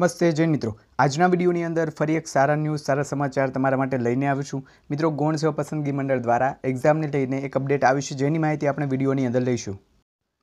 નમસ્તે જય મિત્રો આજના વિડીયોની અંદર ફરી એક સારા ન્યૂઝ સારા સમાચાર તમારા માટે લઈને આવ્યું છું મિત્રો ગૌણ સેવા પસંદગી મંડળ દ્વારા એક્ઝામને લઈને એક અપડેટ આવી છે જેની માહિતી આપણે વિડીયોની અંદર લઈશું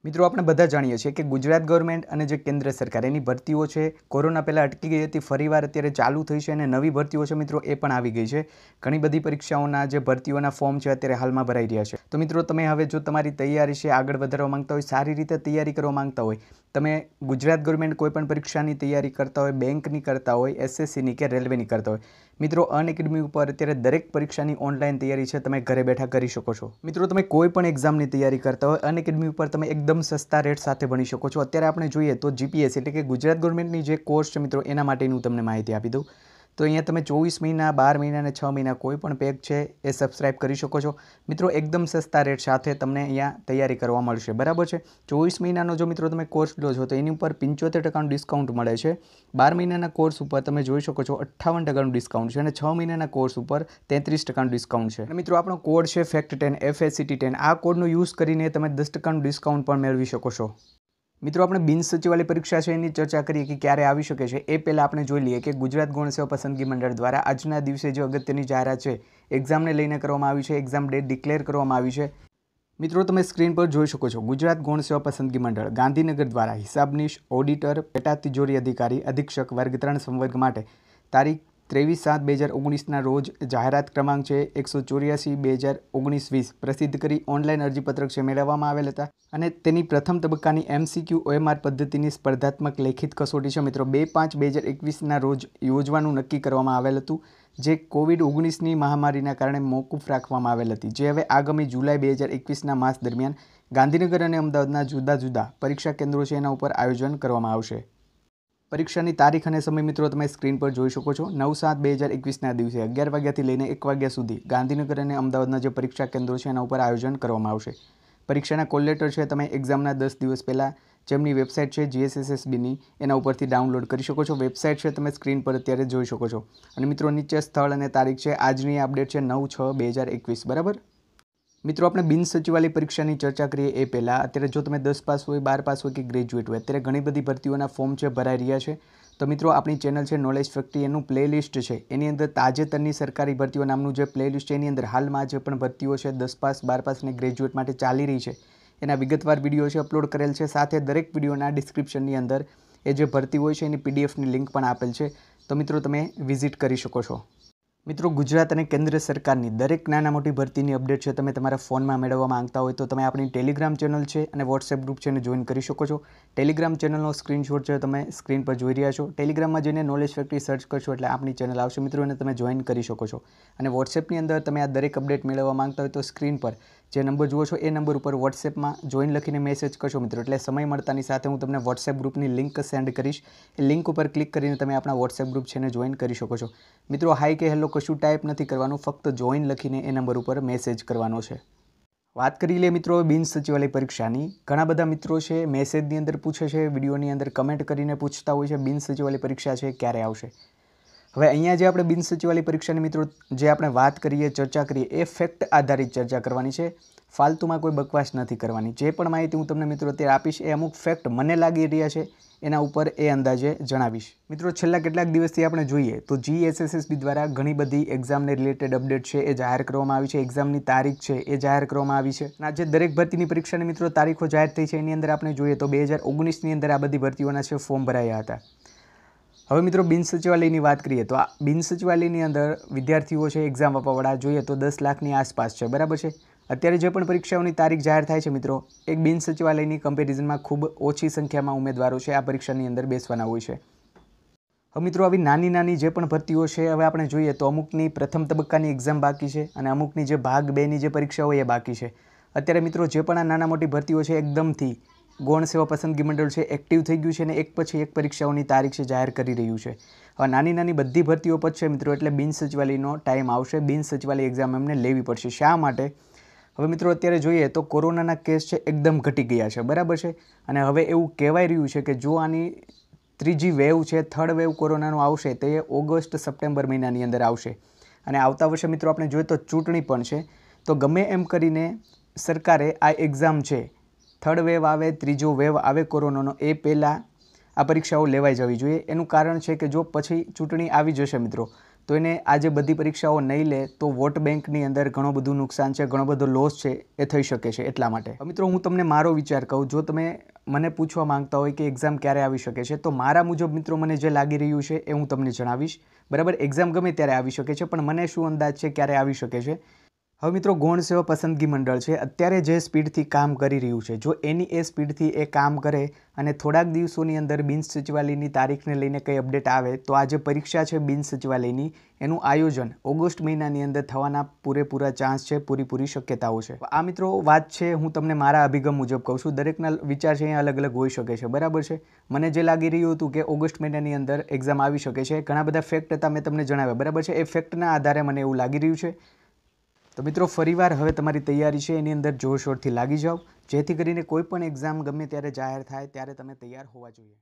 મિત્રો આપણે બધા જાણીએ છીએ કે ગુજરાત ગવર્મેન્ટ અને જે કેન્દ્ર સરકાર એની ભરતીઓ છે કોરોના પહેલાં અટકી ગઈ હતી ફરીવાર અત્યારે ચાલુ થઈ છે અને નવી ભરતીઓ છે મિત્રો એ પણ આવી ગઈ છે ઘણી બધી પરીક્ષાઓના જે ભરતીઓના ફોર્મ છે અત્યારે હાલમાં ભરાઈ રહ્યા છે તો મિત્રો તમે હવે જો તમારી તૈયારી છે આગળ વધારવા માંગતા હોય સારી રીતે તૈયારી કરવા માંગતા હોય તમે ગુજરાત ગવર્મેન્ટ કોઈપણ પરીક્ષાની તૈયારી કરતા હોય બેંકની કરતા હોય એસએસસીની કે રેલવેની કરતા હોય મિત્રો અન એકેડમી ઉપર અત્યારે દરેક પરીક્ષાની ઓનલાઈન તૈયારી છે તમે ઘરે બેઠા કરી શકો છો મિત્રો તમે કોઈ પણ એક્ઝામની તૈયારી કરતા હોય અન ઉપર તમે એકદમ સસ્તા રેટ સાથે ભણી શકો છો અત્યારે આપણે જોઈએ તો જીપીએસ એટલે કે ગુજરાત ગવર્મેન્ટની જે કોર્સ છે મિત્રો એના માટેની હું તમને માહિતી આપી દઉં તો અહીંયા તમે ચોવીસ મહિના બાર મહિના અને છ મહિના કોઈ પણ પેક છે એ સબસ્ક્રાઇબ કરી શકો છો મિત્રો એકદમ સસ્તા રેટ સાથે તમને અહીંયા તૈયારી કરવા મળશે બરાબર છે ચોવીસ મહિનાનો જો મિત્રો તમે કોર્સ લો છો તો એની ઉપર પંચોતેર ટકાનું ડિસ્કાઉન્ટ મળે છે બાર મહિનાના કોર્સ ઉપર તમે જોઈ શકો છો અઠાવન ટકાનું ડિસ્કાઉન્ટ છે અને છ મહિનાના કોર્સ ઉપર તેત્રીસ ટકાનું ડિસ્કાઉન્ટ છે અને મિત્રો આપણો કોડ છે ફેક્ટ ટેન એફએસસીટી ટેન આ કોડનો યુઝ કરીને તમે દસ ટકાનું ડિસ્કાઉન્ટ પણ મેળવી શકો છો મિત્રો આપણે બિન સચિવાલય પરીક્ષા છે એની ચર્ચા કરીએ કે ક્યારે આવી શકે છે એ પહેલાં આપણે જોઈ લઈએ કે ગુજરાત ગૌણ સેવા પસંદગી મંડળ દ્વારા આજના દિવસે જે અગત્યની જાહેરાત છે એક્ઝામને લઈને કરવામાં આવી છે એક્ઝામ ડેટ ડિક્લેર કરવામાં આવી છે મિત્રો તમે સ્ક્રીન પર જોઈ શકો છો ગુજરાત ગુણસેવા પસંદગી મંડળ ગાંધીનગર દ્વારા હિસાબનીશ ઓડિટર પેટા તિજોરી અધિકારી અધિક્ષક વર્ગ ત્રણ સંવર્ગ માટે તારીખ ત્રેવીસ સાત બે હજાર ઓગણીસના રોજ જાહેરાત ક્રમાંક છે એકસો ચોર્યાસી બે હજાર ઓગણીસ વીસ પ્રસિદ્ધ કરી ઓનલાઈન અરજીપત્રક છે મેળવવામાં આવેલ હતા અને તેની પ્રથમ તબક્કાની એમસીક્યુ ઓએમઆર પદ્ધતિની સ્પર્ધાત્મક લેખિત કસોટી છે મિત્રો બે પાંચ બે હજાર એકવીસના રોજ યોજવાનું નક્કી કરવામાં આવેલ હતું જે કોવિડ ઓગણીસની મહામારીના કારણે મોકૂફ રાખવામાં આવેલ હતી જે હવે આગામી જુલાઈ બે હજાર એકવીસના માસ દરમિયાન ગાંધીનગર અને અમદાવાદના જુદા જુદા પરીક્ષા કેન્દ્રો છે એના ઉપર આયોજન કરવામાં આવશે પરીક્ષાની તારીખ અને સમય મિત્રો તમે સ્ક્રીન પર જોઈ શકો છો નવ સાત બે હજાર એકવીસના દિવસે અગિયાર વાગ્યાથી લઈને એક વાગ્યા સુધી ગાંધીનગર અને અમદાવાદના જે પરીક્ષા કેન્દ્રો છે એના ઉપર આયોજન કરવામાં આવશે પરીક્ષાના કોલ લેટર છે તમે એક્ઝામના દસ દિવસ પહેલાં જેમની વેબસાઇટ છે જીએસએસએસબીની એના ઉપરથી ડાઉનલોડ કરી શકો છો વેબસાઇટ છે તમે સ્ક્રીન પર અત્યારે જોઈ શકો છો અને મિત્રો નીચે સ્થળ અને તારીખ છે આજની અપડેટ છે નવ છ બે હજાર એકવીસ બરાબર મિત્રો આપણે બિન સચિવાલય પરીક્ષાની ચર્ચા કરીએ એ પહેલાં અત્યારે જો તમે દસ પાસ હોય બાર પાસ હોય કે ગ્રેજ્યુએટ હોય અત્યારે ઘણી બધી ભરતીઓના ફોર્મ છે ભરાઈ રહ્યા છે તો મિત્રો આપણી ચેનલ છે નોલેજ ફેક્ટરી એનું પ્લેલિસ્ટ છે એની અંદર તાજેતરની સરકારી ભરતીઓ નામનું જે પ્લેલિસ્ટ છે એની અંદર હાલમાં જે પણ ભરતીઓ છે દસ પાસ બાર પાસ અને ગ્રેજ્યુએટ માટે ચાલી રહી છે એના વિગતવાર વિડીયો છે અપલોડ કરેલ છે સાથે દરેક વિડીયોના ડિસ્ક્રિપ્શનની અંદર એ જે ભરતી હોય છે એની પીડીએફની લિંક પણ આપેલ છે તો મિત્રો તમે વિઝિટ કરી શકો છો મિત્રો ગુજરાત અને કેન્દ્ર સરકારની દરેક નાના મોટી ભરતીની અપડેટ છે તમે તમારા ફોનમાં મેળવવા માંગતા હોય તો તમે આપણી ટેલિગ્રામ ચેનલ છે અને વોટ્સએપ ગ્રુપ છે એને જોઈન કરી શકો છો ટેલિગ્રામ ચેનલનો સ્ક્રીનશોટ છે તમે સ્ક્રીન પર જોઈ રહ્યા છો ટેલિગ્રામમાં જઈને નોલેજ ફેક્ટરી સર્ચ કરશો એટલે આપણી ચેનલ આવશે મિત્રો અને તમે જોઈન કરી શકો છો અને વોટ્સએપની અંદર તમે આ દરેક અપડેટ મેળવવા માંગતા હોય તો સ્ક્રીન પર જે નંબર જુઓ છો એ નંબર ઉપર વોટ્સએપમાં જોઈન લખીને મેસેજ કરશો મિત્રો એટલે સમય મળતાની સાથે હું તમને વોટ્સએપ ગ્રુપની લિંક સેન્ડ કરીશ એ લિંક ઉપર ક્લિક કરીને તમે આપણા વોટ્સએપ ગ્રુપ છે એને જોઈન કરી શકો છો મિત્રો હાઈ કે હેલો કશું ટાઈપ નથી કરવાનું ફક્ત જોઈન લખીને એ નંબર ઉપર મેસેજ કરવાનો છે વાત કરી લે મિત્રો બિન સચિવાલય પરીક્ષાની ઘણા બધા મિત્રો છે મેસેજની અંદર પૂછે છે વિડીયોની અંદર કમેન્ટ કરીને પૂછતા હોય છે બિન સચિવાલય પરીક્ષા છે ક્યારે આવશે હવે અહીંયા જે આપણે બિન સચિવાલય પરીક્ષાની મિત્રો જે આપણે વાત કરીએ ચર્ચા કરીએ એ ફેક્ટ આધારિત ચર્ચા કરવાની છે ફાલતુમાં કોઈ બકવાસ નથી કરવાની જે પણ માહિતી હું તમને મિત્રો અત્યારે આપીશ એ અમુક ફેક્ટ મને લાગી રહ્યા છે એના ઉપર એ અંદાજે જણાવીશ મિત્રો છેલ્લા કેટલાક દિવસથી આપણે જોઈએ તો જીએસએસએસબી દ્વારા ઘણી બધી એક્ઝામને રિલેટેડ અપડેટ છે એ જાહેર કરવામાં આવી છે એક્ઝામની તારીખ છે એ જાહેર કરવામાં આવી છે અને આજે દરેક ભરતીની પરીક્ષાની મિત્રો તારીખો જાહેર થઈ છે એની અંદર આપણે જોઈએ તો બે હજાર ઓગણીસની અંદર આ બધી ભરતીઓના છે ફોર્મ ભરાયા હતા હવે મિત્રો બિન સચિવાલયની વાત કરીએ તો આ બિન સચિવાલયની અંદર વિદ્યાર્થીઓ છે એક્ઝામ આપવાવાળા જોઈએ તો દસ લાખની આસપાસ છે બરાબર છે અત્યારે જે પણ પરીક્ષાઓની તારીખ જાહેર થાય છે મિત્રો એક બિન સચિવાલયની કમ્પેરિઝનમાં ખૂબ ઓછી સંખ્યામાં ઉમેદવારો છે આ પરીક્ષાની અંદર બેસવાના હોય છે હવે મિત્રો આવી નાની નાની જે પણ ભરતીઓ છે હવે આપણે જોઈએ તો અમુકની પ્રથમ તબક્કાની એક્ઝામ બાકી છે અને અમુકની જે ભાગ બેની જે પરીક્ષાઓ એ બાકી છે અત્યારે મિત્રો જે પણ આ નાના મોટી ભરતીઓ છે એકદમથી ગૌણ સેવા પસંદગી મંડળ છે એક્ટિવ થઈ ગયું છે અને એક પછી એક પરીક્ષાઓની તારીખ છે જાહેર કરી રહ્યું છે હવે નાની નાની બધી ભરતીઓ પછી મિત્રો એટલે બિન સચિવાલયનો ટાઈમ આવશે બિન સચિવાલય એક્ઝામ એમને લેવી પડશે શા માટે હવે મિત્રો અત્યારે જોઈએ તો કોરોનાના કેસ છે એકદમ ઘટી ગયા છે બરાબર છે અને હવે એવું કહેવાઈ રહ્યું છે કે જો આની ત્રીજી વેવ છે થર્ડ વેવ કોરોનાનો આવશે તે ઓગસ્ટ સપ્ટેમ્બર મહિનાની અંદર આવશે અને આવતા વર્ષે મિત્રો આપણે જોઈએ તો ચૂંટણી પણ છે તો ગમે એમ કરીને સરકારે આ એક્ઝામ છે થર્ડ વેવ આવે ત્રીજો વેવ આવે કોરોનાનો એ પહેલાં આ પરીક્ષાઓ લેવાઈ જવી જોઈએ એનું કારણ છે કે જો પછી ચૂંટણી આવી જશે મિત્રો તો એને આજે બધી પરીક્ષાઓ નહીં લે તો વોટ બેંકની અંદર ઘણું બધું નુકસાન છે ઘણો બધો લોસ છે એ થઈ શકે છે એટલા માટે મિત્રો હું તમને મારો વિચાર કહું જો તમે મને પૂછવા માંગતા હોય કે એક્ઝામ ક્યારે આવી શકે છે તો મારા મુજબ મિત્રો મને જે લાગી રહ્યું છે એ હું તમને જણાવીશ બરાબર એક્ઝામ ગમે ત્યારે આવી શકે છે પણ મને શું અંદાજ છે ક્યારે આવી શકે છે હવે મિત્રો ગૌણ સેવા પસંદગી મંડળ છે અત્યારે જે સ્પીડથી કામ કરી રહ્યું છે જો એની એ સ્પીડથી એ કામ કરે અને થોડાક દિવસોની અંદર બિન્સ સચિવાલયની તારીખને લઈને કંઈ અપડેટ આવે તો આ જે પરીક્ષા છે બિન સચિવાલયની એનું આયોજન ઓગસ્ટ મહિનાની અંદર થવાના પૂરેપૂરા ચાન્સ છે પૂરીપૂરી શક્યતાઓ છે આ મિત્રો વાત છે હું તમને મારા અભિગમ મુજબ કહું છું દરેકના વિચાર છે અહીંયા અલગ અલગ હોઈ શકે છે બરાબર છે મને જે લાગી રહ્યું હતું કે ઓગસ્ટ મહિનાની અંદર એક્ઝામ આવી શકે છે ઘણા બધા ફેક્ટ હતા મેં તમને જણાવ્યા બરાબર છે એ ફેક્ટના આધારે મને એવું લાગી રહ્યું છે તો મિત્રો ફરીવાર હવે તમારી તૈયારી છે એની અંદર જોરશોરથી લાગી જાઓ જેથી કરીને કોઈ પણ એક્ઝામ ગમે ત્યારે જાહેર થાય ત્યારે તમે તૈયાર હોવા જોઈએ